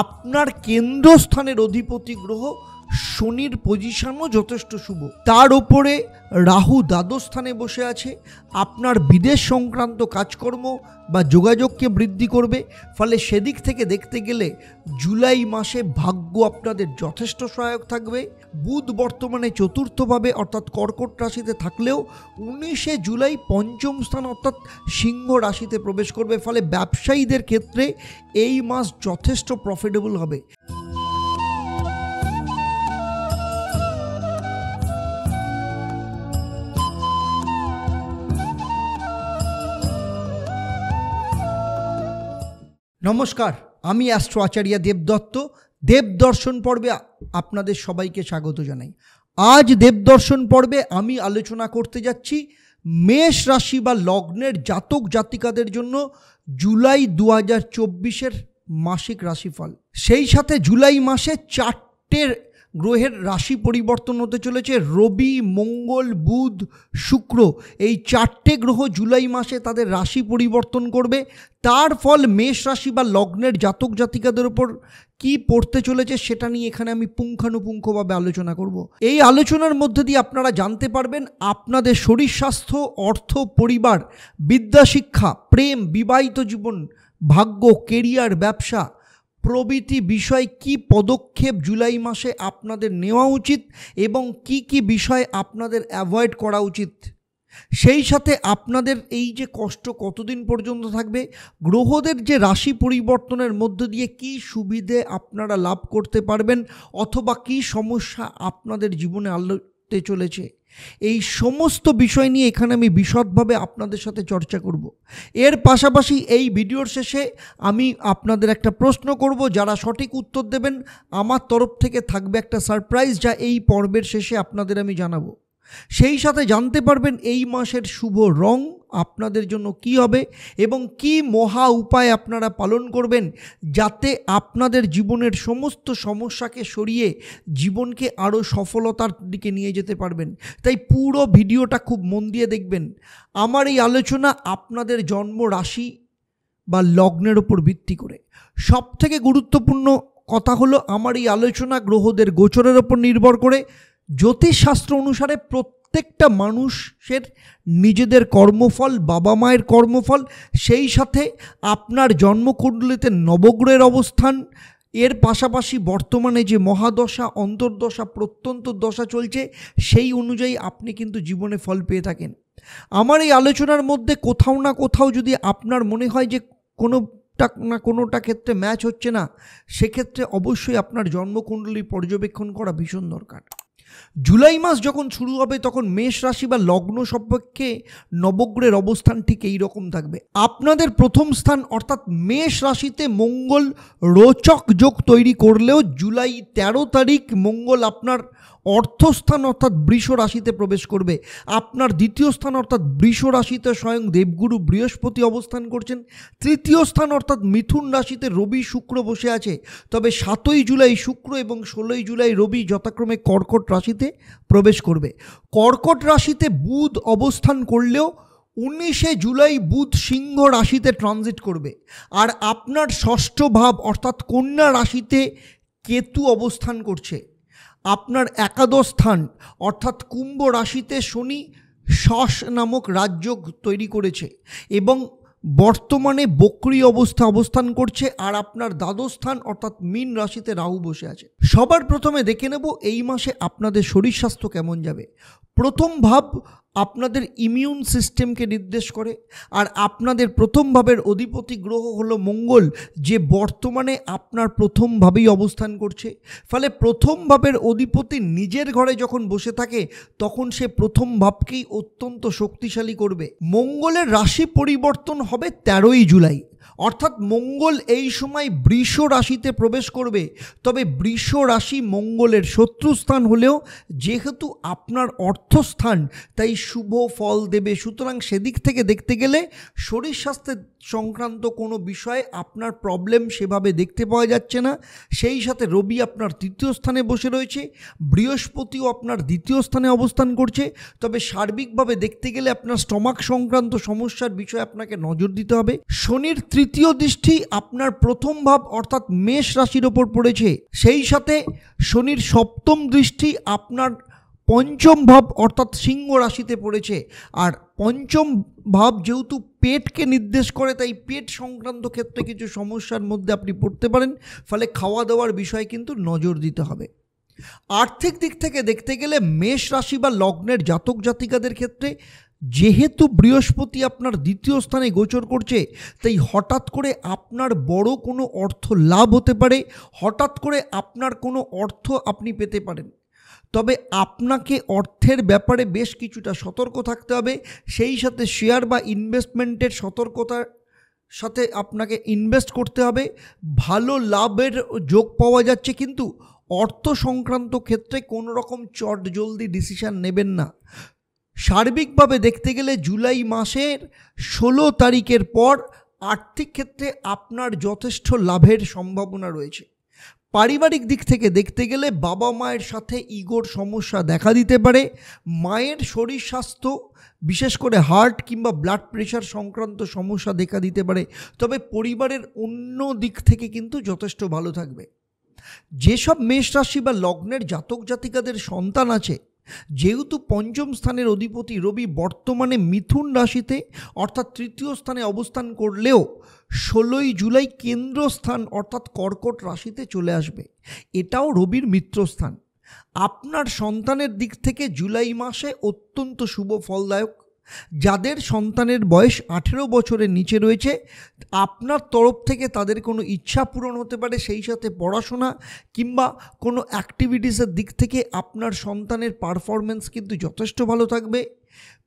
আপনার কেন্দ্রস্থানের অধিপতি গ্রহ শনির পজিশনও যথেষ্ট শুভ তার ওপরে রাহু দ্বাদস্থানে বসে আছে আপনার বিদেশ সংক্রান্ত কাজকর্ম বা যোগাযোগকে বৃদ্ধি করবে ফলে সেদিক থেকে দেখতে গেলে জুলাই মাসে ভাগ্য আপনাদের যথেষ্ট সহায়ক থাকবে বুধ বর্তমানে চতুর্থভাবে অর্থাৎ কর্কট রাশিতে থাকলেও উনিশে জুলাই পঞ্চম স্থান অর্থাৎ সিংহ রাশিতে প্রবেশ করবে ফলে ব্যবসায়ীদের ক্ষেত্রে এই মাস যথেষ্ট প্রফিটেবল হবে নমস্কার আমি অ্যাস্ট্রো আচার্য দেবদত্ত দেবদর্শন পর্বে আপনাদের সবাইকে স্বাগত জানাই আজ দেবদর্শন পর্বে আমি আলোচনা করতে যাচ্ছি মেষ রাশি বা লগ্নের জাতক জাতিকাদের জন্য জুলাই দু হাজার চব্বিশের মাসিক রাশিফল সেই সাথে জুলাই মাসে চারটের গ্রহের রাশি পরিবর্তন হতে চলেছে রবি মঙ্গল বুধ শুক্র এই চারটে গ্রহ জুলাই মাসে তাদের রাশি পরিবর্তন করবে তার ফল মেষ রাশি বা লগ্নের জাতক জাতিকাদের ওপর কি পড়তে চলেছে সেটা নিয়ে এখানে আমি পুঙ্খানুপুঙ্খভাবে আলোচনা করব এই আলোচনার মধ্যে দিয়ে আপনারা জানতে পারবেন আপনাদের শরীর স্বাস্থ্য অর্থ পরিবার বিদ্যা শিক্ষা প্রেম বিবাহিত জীবন ভাগ্য কেরিয়ার ব্যবসা প্রভৃতি বিষয় কি পদক্ষেপ জুলাই মাসে আপনাদের নেওয়া উচিত এবং কি কি বিষয় আপনাদের অ্যাভয়েড করা উচিত সেই সাথে আপনাদের এই যে কষ্ট কতদিন পর্যন্ত থাকবে গ্রহদের যে রাশি পরিবর্তনের মধ্য দিয়ে কি সুবিধে আপনারা লাভ করতে পারবেন অথবা কি সমস্যা আপনাদের জীবনে আলোতে চলেছে এই সমস্ত বিষয় নিয়ে এখানে আমি বিশদভাবে আপনাদের সাথে চর্চা করব। এর পাশাপাশি এই ভিডিওর শেষে আমি আপনাদের একটা প্রশ্ন করব যারা সঠিক উত্তর দেবেন আমার তরফ থেকে থাকবে একটা সারপ্রাইজ যা এই পর্বের শেষে আপনাদের আমি জানাবো সেই সাথে জানতে পারবেন এই মাসের শুভ রং আপনাদের জন্য কি হবে এবং কি মহা উপায় আপনারা পালন করবেন যাতে আপনাদের জীবনের সমস্ত সমস্যাকে সরিয়ে জীবনকে আরও সফলতার দিকে নিয়ে যেতে পারবেন তাই পুরো ভিডিওটা খুব মন দিয়ে দেখবেন আমার এই আলোচনা আপনাদের জন্ম রাশি বা লগ্নের ওপর ভিত্তি করে সব থেকে গুরুত্বপূর্ণ কথা হলো আমার এই আলোচনা গ্রহদের গোচরের ওপর নির্ভর করে জ্যোতিষশাস্ত্র অনুসারে প্রত্যেক প্রত্যেকটা মানুষের নিজেদের কর্মফল বাবা মায়ের কর্মফল সেই সাথে আপনার জন্মকুণ্ডলিতে নবগ্রহের অবস্থান এর পাশাপাশি বর্তমানে যে মহাদশা অন্তর্দশা প্রত্যন্ত দশা চলছে সেই অনুযায়ী আপনি কিন্তু জীবনে ফল পেয়ে থাকেন আমার এই আলোচনার মধ্যে কোথাও না কোথাও যদি আপনার মনে হয় যে কোনো কোনোটা না কোনোটা ক্ষেত্রে ম্যাচ হচ্ছে না সেক্ষেত্রে অবশ্যই আপনার জন্মকুণ্ডলী পর্যবেক্ষণ করা ভীষণ দরকার জুলাই মাস যখন শুরু হবে তখন মেষ রাশি বা লগ্ন সম্পর্কে নবগ্রহের অবস্থান ঠিক এই রকম থাকবে আপনাদের প্রথম স্থান অর্থাৎ মেষ রাশিতে মঙ্গল রোচক যোগ তৈরি করলেও জুলাই ১৩ তারিখ মঙ্গল আপনার অর্থস্থান অর্থাৎ বৃষ রাশিতে প্রবেশ করবে আপনার দ্বিতীয় স্থান অর্থাৎ বৃষ রাশিতে স্বয়ং দেবগুরু বৃহস্পতি অবস্থান করছেন তৃতীয় স্থান অর্থাৎ মিথুন রাশিতে রবি শুক্র বসে আছে তবে সাতই জুলাই শুক্র এবং ষোলোই জুলাই রবি যথাক্রমে কর্কট রাশিতে প্রবেশ করবে কর্কট রাশিতে বুধ অবস্থান করলেও উনিশে জুলাই বুধ সিংহ রাশিতে ট্রানজিট করবে আর আপনার ষষ্ঠ ভাব অর্থাৎ কন্যা রাশিতে কেতু অবস্থান করছে আপনার একাদশ স্থান অর্থাৎ কুম্ভ রাশিতে শনি শস নামক রাজ্য তৈরি করেছে এবং বর্তমানে বক্রি অবস্থা অবস্থান করছে আর আপনার দ্বাদশ স্থান অর্থাৎ মীন রাশিতে রাহু বসে আছে সবার প্রথমে দেখে নেব এই মাসে আপনাদের শরীর স্বাস্থ্য কেমন যাবে প্রথম ভাব আপনাদের ইমিউন সিস্টেমকে নির্দেশ করে আর আপনাদের প্রথম ভাবের অধিপতি গ্রহ হলো মঙ্গল যে বর্তমানে আপনার প্রথম ভাবেই অবস্থান করছে ফলে প্রথম ভাবের অধিপতি নিজের ঘরে যখন বসে থাকে তখন সে প্রথম ভাবকেই অত্যন্ত শক্তিশালী করবে মঙ্গলের রাশি পরিবর্তন হবে তেরোই জুলাই অর্থাৎ মঙ্গল এই সময় বৃষ রাশিতে প্রবেশ করবে তবে বৃষ রাশি মঙ্গলের শত্রুস্থান হলেও যেহেতু আপনার অর্থস্থান তাই শুভ ফল দেবে সুতরাং সেদিক থেকে দেখতে গেলে শরীর স্বাস্থ্যের সংক্রান্ত কোনো বিষয়ে আপনার প্রবলেম সেভাবে দেখতে পাওয়া যাচ্ছে না সেই সাথে রবি আপনার তৃতীয় স্থানে বসে রয়েছে বৃহস্পতিও আপনার দ্বিতীয় স্থানে অবস্থান করছে তবে সার্বিকভাবে দেখতে গেলে আপনার স্টমাক সংক্রান্ত সমস্যার বিষয়ে আপনাকে নজর দিতে হবে শনির তৃতীয় দৃষ্টি আপনার প্রথম ভাব অর্থাৎ মেষ রাশির ওপর পড়েছে সেই সাথে শনির সপ্তম দৃষ্টি আপনার পঞ্চম ভাব অর্থাৎ সিংহ রাশিতে পড়েছে আর পঞ্চম ভাব যেহেতু পেটকে নির্দেশ করে তাই পেট সংক্রান্ত ক্ষেত্রে কিছু সমস্যার মধ্যে আপনি পড়তে পারেন ফলে খাওয়া দাওয়ার বিষয়ে কিন্তু নজর দিতে হবে আর্থিক দিক থেকে দেখতে গেলে মেষ রাশি বা লগ্নের জাতক জাতিকাদের ক্ষেত্রে যেহেতু বৃহস্পতি আপনার দ্বিতীয় স্থানে গোচর করছে তাই হঠাৎ করে আপনার বড় কোনো অর্থ লাভ হতে পারে হঠাৎ করে আপনার কোনো অর্থ আপনি পেতে পারেন তবে আপনাকে অর্থের ব্যাপারে বেশ কিছুটা সতর্ক থাকতে হবে সেই সাথে শেয়ার বা ইনভেস্টমেন্টের সতর্কতার সাথে আপনাকে ইনভেস্ট করতে হবে ভালো লাভের যোগ পাওয়া যাচ্ছে কিন্তু অর্থ সংক্রান্ত ক্ষেত্রে কোনো রকম চট জলদি ডিসিশান নেবেন না সার্বিকভাবে দেখতে গেলে জুলাই মাসের ষোলো তারিখের পর আর্থিক ক্ষেত্রে আপনার যথেষ্ট লাভের সম্ভাবনা রয়েছে পারিবারিক দিক থেকে দেখতে গেলে বাবা মায়ের সাথে ইগোর সমস্যা দেখা দিতে পারে মায়ের শরীর স্বাস্থ্য বিশেষ করে হার্ট কিংবা ব্লাড প্রেশার সংক্রান্ত সমস্যা দেখা দিতে পারে তবে পরিবারের অন্য দিক থেকে কিন্তু যথেষ্ট ভালো থাকবে যেসব মেষ রাশি বা লগ্নের জাতক জাতিকাদের সন্তান আছে যেহেতু পঞ্চম স্থানের অধিপতি রবি বর্তমানে মিথুন রাশিতে অর্থাৎ তৃতীয় স্থানে অবস্থান করলেও ষোলোই জুলাই কেন্দ্রস্থান অর্থাৎ কর্কট রাশিতে চলে আসবে এটাও রবির মিত্রস্থান আপনার সন্তানের দিক থেকে জুলাই মাসে অত্যন্ত শুভ ফলদায়ক যাদের সন্তানের বয়স আঠেরো বছরের নিচে রয়েছে আপনার তরফ থেকে তাদের কোনো ইচ্ছা পূরণ হতে পারে সেই সাথে পড়াশোনা কিংবা কোনো অ্যাক্টিভিটিসের দিক থেকে আপনার সন্তানের পারফরমেন্স কিন্তু যথেষ্ট ভালো থাকবে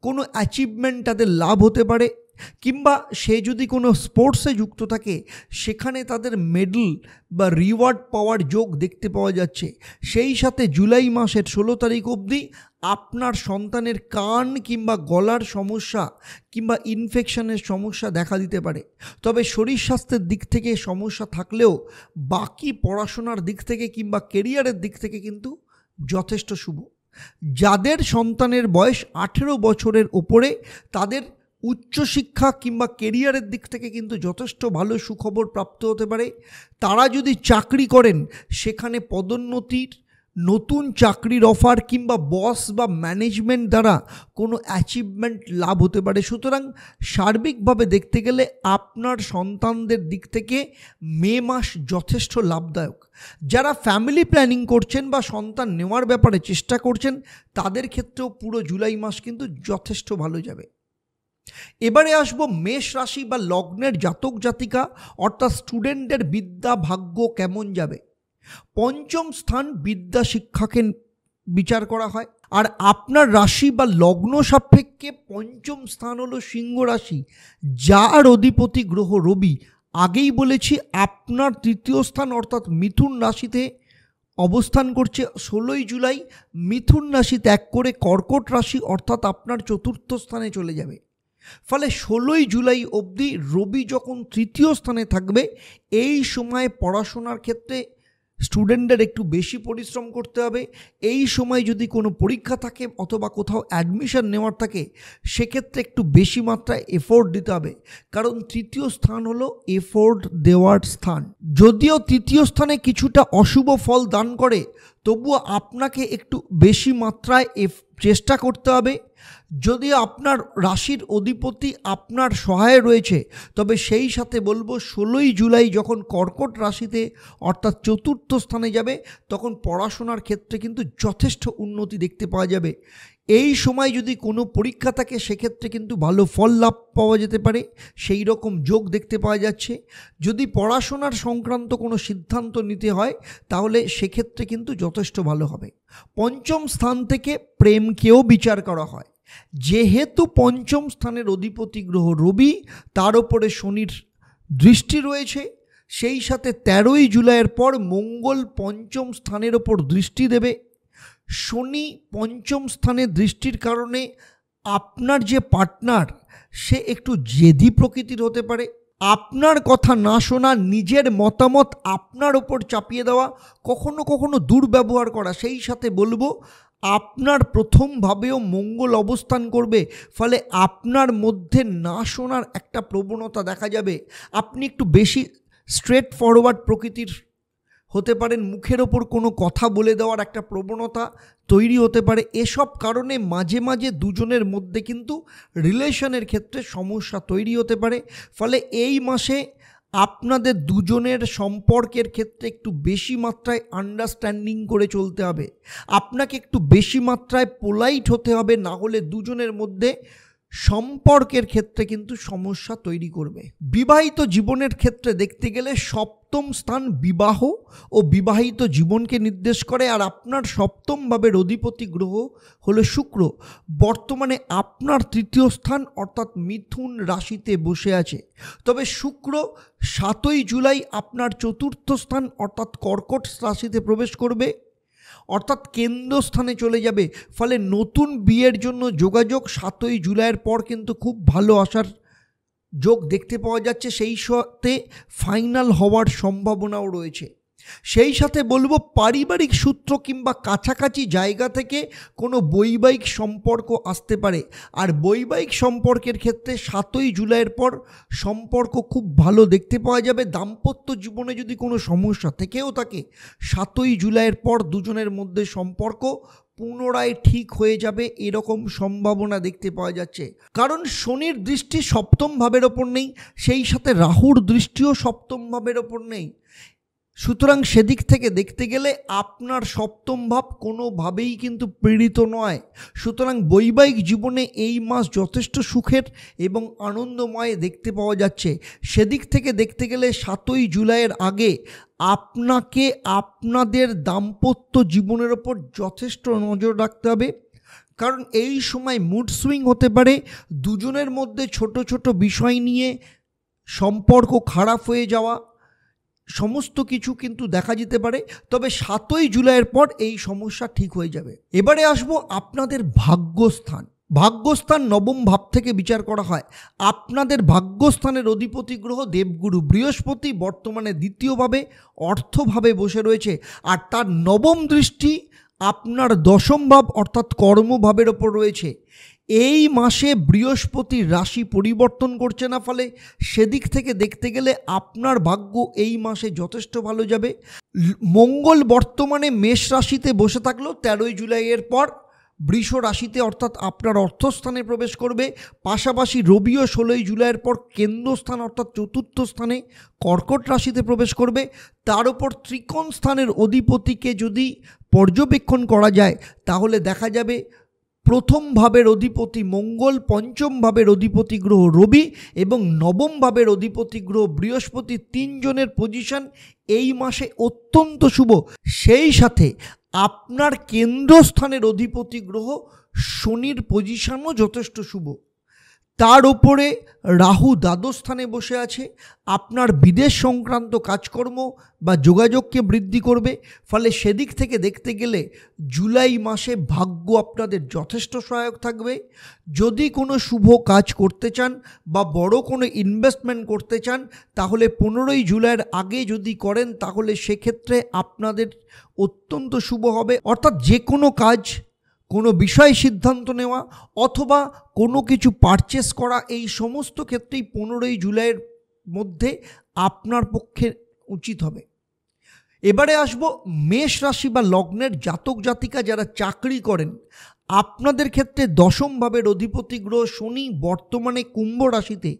কোনো অ্যাচিভমেন্ট তাদের লাভ হতে পারে কিংবা সে যদি কোনো স্পোর্টসে যুক্ত থাকে সেখানে তাদের মেডেল বা রিওয়ার্ড পাওয়ার যোগ দেখতে পাওয়া যাচ্ছে সেই সাথে জুলাই মাসের ষোলো তারিখ অবধি আপনার সন্তানের কান কিংবা গলার সমস্যা কিংবা ইনফেকশনের সমস্যা দেখা দিতে পারে তবে শরীর স্বাস্থ্যের দিক থেকে সমস্যা থাকলেও বাকি পড়াশোনার দিক থেকে কিংবা কেরিয়ারের দিক থেকে কিন্তু যথেষ্ট শুভ যাদের সন্তানের বয়স আঠেরো বছরের ওপরে তাদের উচ্চশিক্ষা কিংবা কেরিয়ারের দিক থেকে কিন্তু যথেষ্ট ভালো সুখবর প্রাপ্ত হতে পারে তারা যদি চাকরি করেন সেখানে পদোন্নতির নতুন চাকরির অফার কিংবা বস বা ম্যানেজমেন্ট দ্বারা কোনো অ্যাচিভমেন্ট লাভ হতে পারে সুতরাং সার্বিকভাবে দেখতে গেলে আপনার সন্তানদের দিক থেকে মে মাস যথেষ্ট লাভদায়ক যারা ফ্যামিলি প্ল্যানিং করছেন বা সন্তান নেওয়ার ব্যাপারে চেষ্টা করছেন তাদের ক্ষেত্রেও পুরো জুলাই মাস কিন্তু যথেষ্ট ভালো যাবে এবারে আসব মেষ রাশি বা লগ্নের জাতক জাতিকা অর্থাৎ স্টুডেন্টদের বিদ্যা ভাগ্য কেমন যাবে পঞ্চম স্থান বিদ্যা শিক্ষাকে বিচার করা হয় আর আপনার রাশি বা লগ্ন সাপেক্ষে পঞ্চম স্থান হলো সিংহ রাশি যার অধিপতি গ্রহ রবি আগেই বলেছি আপনার তৃতীয় স্থান অর্থাৎ মিথুন রাশিতে অবস্থান করছে ষোলোই জুলাই মিথুন রাশি ত্যাগ করে কর্কট রাশি অর্থাৎ আপনার চতুর্থ স্থানে চলে যাবে ফলে ষোলোই জুলাই অবধি রবি যখন তৃতীয় স্থানে থাকবে এই সময়ে পড়াশোনার ক্ষেত্রে স্টুডেন্টদের একটু বেশি পরিশ্রম করতে হবে এই সময় যদি কোনো পরীক্ষা থাকে অথবা কোথাও অ্যাডমিশন নেওয়ার থাকে সেক্ষেত্রে একটু বেশি মাত্রায় এফোর্ট দিতে হবে কারণ তৃতীয় স্থান হলো এফোর্ট দেওয়ার স্থান যদিও তৃতীয় স্থানে কিছুটা অশুভ ফল দান করে তবুও আপনাকে একটু বেশি মাত্রায় চেষ্টা করতে হবে যদি আপনার রাশির অধিপতি আপনার সহায় রয়েছে তবে সেই সাথে বলবো ষোলোই জুলাই যখন কর্কট রাশিতে অর্থাৎ চতুর্থ স্থানে যাবে তখন পড়াশোনার ক্ষেত্রে কিন্তু যথেষ্ট উন্নতি দেখতে পাওয়া যাবে এই সময় যদি কোনো পরীক্ষা থাকে সেক্ষেত্রে কিন্তু ভালো ফল লাভ পাওয়া যেতে পারে সেই রকম যোগ দেখতে পাওয়া যাচ্ছে যদি পড়াশোনার সংক্রান্ত কোনো সিদ্ধান্ত নিতে হয় তাহলে সেক্ষেত্রে কিন্তু যথেষ্ট ভালো হবে পঞ্চম স্থান থেকে প্রেমকেও বিচার করা হয় যেহেতু পঞ্চম স্থানের অধিপতি গ্রহ রবি তার ওপরে শনির দৃষ্টি রয়েছে সেই সাথে তেরোই জুলাইয়ের পর মঙ্গল পঞ্চম স্থানের ওপর দৃষ্টি দেবে শনি পঞ্চম স্থানে দৃষ্টির কারণে আপনার যে পার্টনার সে একটু জেদি প্রকৃতির হতে পারে আপনার কথা না শোনা নিজের মতামত আপনার ওপর চাপিয়ে দেওয়া কখনো কখনো দুর্ব্যবহার করা সেই সাথে বলবো আপনার প্রথমভাবেও মঙ্গল অবস্থান করবে ফলে আপনার মধ্যে না শোনার একটা প্রবণতা দেখা যাবে আপনি একটু বেশি স্ট্রেট ফরওয়ার্ড প্রকৃতির হতে পারেন মুখের ওপর কোনো কথা বলে দেওয়ার একটা প্রবণতা তৈরি হতে পারে এসব কারণে মাঝে মাঝে দুজনের মধ্যে কিন্তু রিলেশনের ক্ষেত্রে সমস্যা তৈরি হতে পারে ফলে এই মাসে আপনাদের দুজনের সম্পর্কের ক্ষেত্রে একটু বেশি মাত্রায় আন্ডারস্ট্যান্ডিং করে চলতে হবে আপনাকে একটু বেশি মাত্রায় পোলাইট হতে হবে না হলে দুজনের মধ্যে সম্পর্কের ক্ষেত্রে কিন্তু সমস্যা তৈরি করবে বিবাহিত জীবনের ক্ষেত্রে দেখতে গেলে সপ্তম স্থান বিবাহ ও বিবাহিত জীবনকে নির্দেশ করে আর আপনার সপ্তমভাবে অধিপতি গ্রহ হলো শুক্র বর্তমানে আপনার তৃতীয় স্থান অর্থাৎ মিথুন রাশিতে বসে আছে তবে শুক্র সাতই জুলাই আপনার চতুর্থ স্থান অর্থাৎ কর্কট রাশিতে প্রবেশ করবে অর্থাৎ কেন্দ্রস্থানে চলে যাবে ফলে নতুন বিয়ের জন্য যোগাযোগ সাতই জুলাইয়ের পর কিন্তু খুব ভালো আসার যোগ দেখতে পাওয়া যাচ্ছে সেই সাথে ফাইনাল হওয়ার সম্ভাবনাও রয়েছে সেই সাথে বলবো পারিবারিক সূত্র কিংবা কাছাকাছি জায়গা থেকে কোনো বৈবাহিক সম্পর্ক আসতে পারে আর বৈবাহিক সম্পর্কের ক্ষেত্রে সাতই জুলাইয়ের পর সম্পর্ক খুব ভালো দেখতে পাওয়া যাবে দাম্পত্য জীবনে যদি কোনো সমস্যা থেকেও থাকে সাতই জুলাইয়ের পর দুজনের মধ্যে সম্পর্ক পুনরায় ঠিক হয়ে যাবে এরকম সম্ভাবনা দেখতে পাওয়া যাচ্ছে কারণ শনির দৃষ্টি সপ্তম ভাবের ওপর নেই সেই সাথে রাহুর দৃষ্টিও সপ্তম ভাবের ওপর নেই সুতরাং সেদিক থেকে দেখতে গেলে আপনার সপ্তম ভাব কোনোভাবেই কিন্তু পীড়িত নয় সুতরাং বৈবাহিক জীবনে এই মাস যথেষ্ট সুখের এবং আনন্দময় দেখতে পাওয়া যাচ্ছে সেদিক থেকে দেখতে গেলে সাতই জুলাইয়ের আগে আপনাকে আপনাদের দাম্পত্য জীবনের ওপর যথেষ্ট নজর রাখতে হবে কারণ এই সময় মুড সুইং হতে পারে দুজনের মধ্যে ছোট ছোট বিষয় নিয়ে সম্পর্ক খারাপ হয়ে যাওয়া সমস্ত কিছু কিন্তু দেখা যেতে পারে তবে সাতই জুলাইয়ের পর এই সমস্যা ঠিক হয়ে যাবে এবারে আসব আপনাদের ভাগ্যস্থান ভাগ্যস্থান নবম ভাব থেকে বিচার করা হয় আপনাদের ভাগ্যস্থানের অধিপতি গ্রহ দেবগুরু বৃহস্পতি বর্তমানে দ্বিতীয়ভাবে অর্থভাবে বসে রয়েছে আর তার নবম দৃষ্টি আপনার দশম ভাব অর্থাৎ কর্মভাবের ওপর রয়েছে এই মাসে বৃহস্পতি রাশি পরিবর্তন করছে না ফলে সেদিক থেকে দেখতে গেলে আপনার ভাগ্য এই মাসে যথেষ্ট ভালো যাবে মঙ্গল বর্তমানে মেষ রাশিতে বসে থাকলো তেরোই জুলাইয়ের পর বৃষ রাশিতে অর্থাৎ আপনার অর্থস্থানে প্রবেশ করবে পাশাপাশি রবিও ষোলোই জুলাইয়ের পর কেন্দ্রস্থান অর্থাৎ চতুর্থ স্থানে কর্কট রাশিতে প্রবেশ করবে তার উপর ত্রিকোণ স্থানের অধিপতিকে যদি পর্যবেক্ষণ করা যায় তাহলে দেখা যাবে প্রথম ভাবের অধিপতি মঙ্গল পঞ্চম ভাবের অধিপতি গ্রহ রবি এবং নবম ভাবের অধিপতি গ্রহ বৃহস্পতি তিনজনের পজিশন এই মাসে অত্যন্ত শুভ সেই সাথে আপনার কেন্দ্রস্থানের অধিপতি গ্রহ শনির পজিশনও যথেষ্ট শুভ তার ওপরে রাহু দ্বাদস্থানে বসে আছে আপনার বিদেশ সংক্রান্ত কাজকর্ম বা যোগাযোগকে বৃদ্ধি করবে ফলে সেদিক থেকে দেখতে গেলে জুলাই মাসে ভাগ্য আপনাদের যথেষ্ট সহায়ক থাকবে যদি কোনো শুভ কাজ করতে চান বা বড় কোনো ইনভেস্টমেন্ট করতে চান তাহলে পনেরোই জুলাইয়ের আগে যদি করেন তাহলে সেক্ষেত্রে আপনাদের অত্যন্ত শুভ হবে অর্থাৎ যে কোনো কাজ কোনো বিষয় সিদ্ধান্ত নেওয়া অথবা কোনো কিছু পারচেস করা এই সমস্ত ক্ষেত্রেই পনেরোই জুলাইয়ের মধ্যে আপনার পক্ষে উচিত হবে এবারে আসব মেষ রাশি বা লগ্নের জাতক জাতিকা যারা চাকরি করেন আপনাদের ক্ষেত্রে দশম অধিপতি গ্রহ শনি বর্তমানে কুম্ভ রাশিতে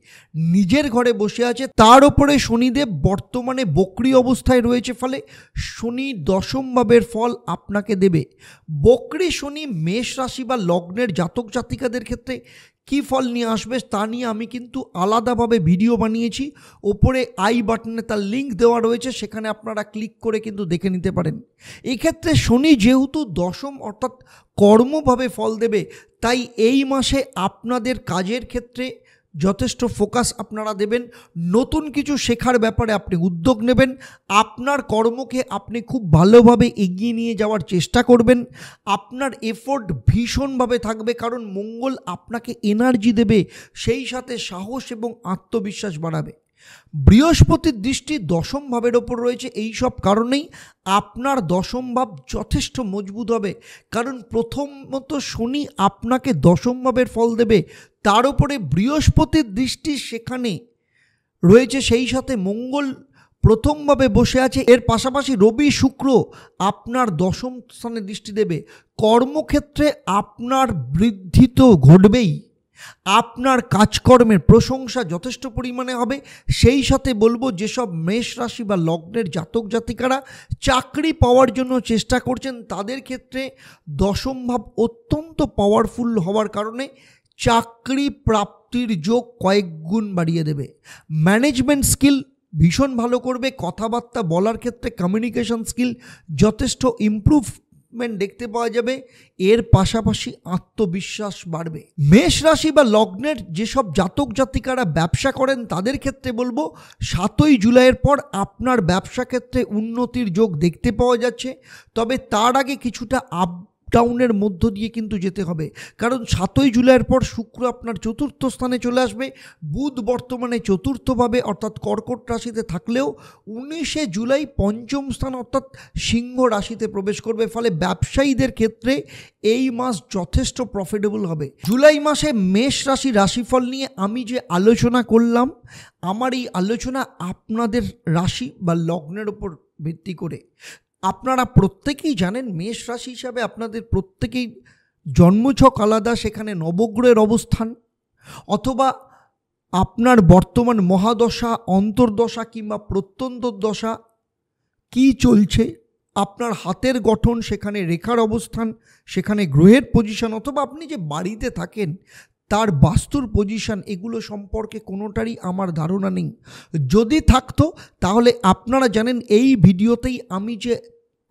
নিজের ঘরে বসে আছে তার ওপরে শনিদেব বর্তমানে বকরি অবস্থায় রয়েছে ফলে শনি দশম ভাবের ফল আপনাকে দেবে বকরি শনি মেষ রাশি বা লগ্নের জাতক জাতিকাদের ক্ষেত্রে কী ফল নিয়ে আসবে তা নিয়ে আমি কিন্তু আলাদাভাবে ভিডিও বানিয়েছি ওপরে আই বাটনে তার লিঙ্ক দেওয়া রয়েছে সেখানে আপনারা ক্লিক করে কিন্তু দেখে নিতে পারেন এক্ষেত্রে শনি যেহেতু দশম অর্থাৎ কর্মভাবে ফল দেবে তাই এই মাসে আপনাদের কাজের ক্ষেত্রে যথেষ্ট ফোকাস আপনারা দেবেন নতুন কিছু শেখার ব্যাপারে আপনি উদ্যোগ নেবেন আপনার কর্মকে আপনি খুব ভালোভাবে এগিয়ে নিয়ে যাওয়ার চেষ্টা করবেন আপনার এফোর্ট ভীষণভাবে থাকবে কারণ মঙ্গল আপনাকে এনার্জি দেবে সেই সাথে সাহস এবং আত্মবিশ্বাস বাড়াবে বৃহস্পতির দৃষ্টি দশম ভাবের ওপর রয়েছে এই সব কারণেই আপনার দশম ভাব যথেষ্ট মজবুত হবে কারণ প্রথমত শনি আপনাকে দশম ভাবের ফল দেবে তার উপরে বৃহস্পতির দৃষ্টি সেখানে রয়েছে সেই সাথে মঙ্গল প্রথমভাবে বসে আছে এর পাশাপাশি রবি শুক্র আপনার দশম স্থানে দৃষ্টি দেবে কর্মক্ষেত্রে আপনার বৃদ্ধি তো ঘটবেই আপনার কাজকর্মের প্রশংসা যথেষ্ট পরিমাণে হবে সেই সাথে বলবো যেসব মেষ রাশি বা লগ্নের জাতক জাতিকারা চাকরি পাওয়ার জন্য চেষ্টা করছেন তাদের ক্ষেত্রে দশম ভাব অত্যন্ত পাওয়ারফুল হওয়ার কারণে চাকরি প্রাপ্তির যোগ কয়েক গুণ বাড়িয়ে দেবে ম্যানেজমেন্ট স্কিল ভীষণ ভালো করবে কথাবার্তা বলার ক্ষেত্রে কমিউনিকেশন স্কিল যথেষ্ট ইম্প্রুভ মুভমেন্ট দেখতে পাওয়া যাবে এর পাশাপাশি আত্মবিশ্বাস বাড়বে মেষ রাশি বা লগ্নের যেসব জাতক জাতিকারা ব্যবসা করেন তাদের ক্ষেত্রে বলবো সাতই জুলাইয়ের পর আপনার ব্যবসা ক্ষেত্রে উন্নতির যোগ দেখতে পাওয়া যাচ্ছে তবে তার আগে কিছুটা আপ লকডাউনের মধ্য দিয়ে কিন্তু যেতে হবে কারণ সাতই জুলাইয়ের পর শুক্র আপনার চতুর্থ স্থানে চলে আসবে বুধ বর্তমানে চতুর্থভাবে অর্থাৎ কর্কট রাশিতে থাকলেও উনিশে জুলাই পঞ্চম স্থান অর্থাৎ সিংহ রাশিতে প্রবেশ করবে ফলে ব্যবসায়ীদের ক্ষেত্রে এই মাস যথেষ্ট প্রফিটেবল হবে জুলাই মাসে মেষ রাশি রাশিফল নিয়ে আমি যে আলোচনা করলাম আমার এই আলোচনা আপনাদের রাশি বা লগ্নের ওপর ভিত্তি করে আপনারা প্রত্যেকেই জানেন মেষ রাশি হিসাবে আপনাদের প্রত্যেকেই জন্মছক আলাদা সেখানে নবগ্রহের অবস্থান অথবা আপনার বর্তমান মহাদশা অন্তর্দশা কিংবা প্রত্যন্তদশা কি চলছে আপনার হাতের গঠন সেখানে রেখার অবস্থান সেখানে গ্রহের পজিশন অথবা আপনি যে বাড়িতে থাকেন তার বাস্তুর পজিশন এগুলো সম্পর্কে কোনোটারই আমার ধারণা নেই যদি থাকতো তাহলে আপনারা জানেন এই ভিডিওতেই আমি যে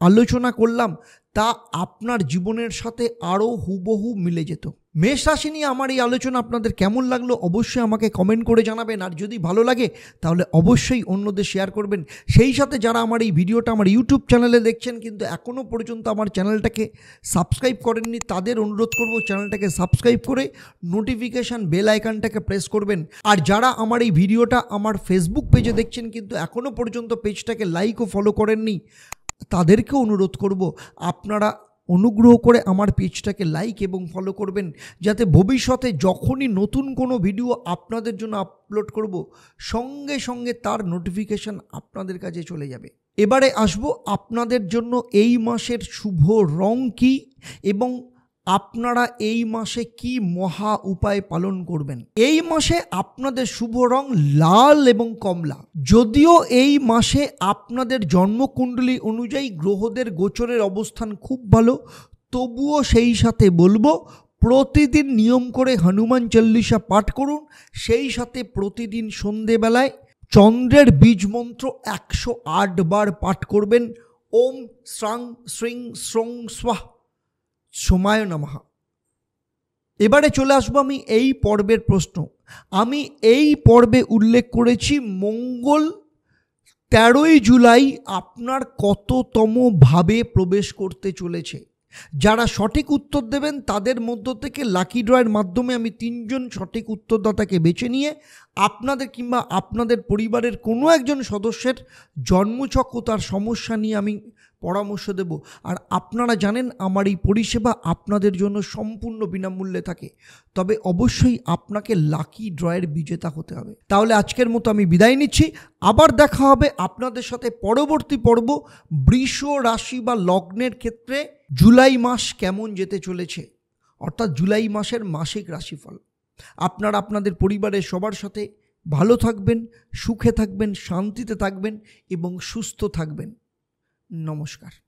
আলোচনা করলাম তা আপনার জীবনের সাথে আরও হুবহু মিলে যেত মেষ রাশি নিয়ে আমার এই আলোচনা আপনাদের কেমন লাগলো অবশ্যই আমাকে কমেন্ট করে জানাবেন আর যদি ভালো লাগে তাহলে অবশ্যই অন্যদের শেয়ার করবেন সেই সাথে যারা আমার এই ভিডিওটা আমার ইউটিউব চ্যানেলে দেখছেন কিন্তু এখনও পর্যন্ত আমার চ্যানেলটাকে সাবস্ক্রাইব করেননি তাদের অনুরোধ করব চ্যানেলটাকে সাবস্ক্রাইব করে নোটিফিকেশান বেল আইকনটাকে প্রেস করবেন আর যারা আমার এই ভিডিওটা আমার ফেসবুক পেজে দেখছেন কিন্তু এখনও পর্যন্ত পেজটাকে লাইক ও ফলো করেননি তাদেরকে অনুরোধ করব আপনারা অনুগ্রহ করে আমার পেজটাকে লাইক এবং ফলো করবেন যাতে ভবিষ্যতে যখনই নতুন কোনো ভিডিও আপনাদের জন্য আপলোড করব সঙ্গে সঙ্গে তার নোটিফিকেশান আপনাদের কাছে চলে যাবে এবারে আসব আপনাদের জন্য এই মাসের শুভ রং কী এবং আপনারা এই মাসে কি মহা উপায় পালন করবেন এই মাসে আপনাদের শুভ রং লাল এবং কমলা যদিও এই মাসে আপনাদের জন্মকুণ্ডলী অনুযায়ী গ্রহদের গোচরের অবস্থান খুব ভালো তবুও সেই সাথে বলবো প্রতিদিন নিয়ম করে হনুমান চল্লিশা পাঠ করুন সেই সাথে প্রতিদিন সন্ধেবেলায় চন্দ্রের বীজ মন্ত্র একশো বার পাঠ করবেন ওম শ্রাং শ্রীং শ্রং স্বাহ সময় নমহা এবারে চলে আসবো আমি এই পর্বের প্রশ্ন আমি এই পর্বে উল্লেখ করেছি মঙ্গল তেরোই জুলাই আপনার কততম ভাবে প্রবেশ করতে চলেছে যারা সঠিক উত্তর দেবেন তাদের মধ্য থেকে লাকি ড্রয়ের মাধ্যমে আমি তিনজন সঠিক উত্তরদাতাকে বেছে নিয়ে আপনাদের কিংবা আপনাদের পরিবারের কোনো একজন সদস্যের জন্মচক্র তার সমস্যা নিয়ে আমি পরামর্শ দেব আর আপনারা জানেন আমার এই পরিষেবা আপনাদের জন্য সম্পূর্ণ বিনামূল্যে থাকে তবে অবশ্যই আপনাকে লাকি ড্রয়ের বিজেতা হতে হবে তাহলে আজকের মতো আমি বিদায় নিচ্ছি আবার দেখা হবে আপনাদের সাথে পরবর্তী পর্ব বৃষ রাশি বা লগ্নের ক্ষেত্রে জুলাই মাস কেমন যেতে চলেছে অর্থাৎ জুলাই মাসের মাসিক রাশিফল আপনারা আপনাদের পরিবারের সবার সাথে ভালো থাকবেন সুখে থাকবেন শান্তিতে থাকবেন এবং সুস্থ থাকবেন নমস্কার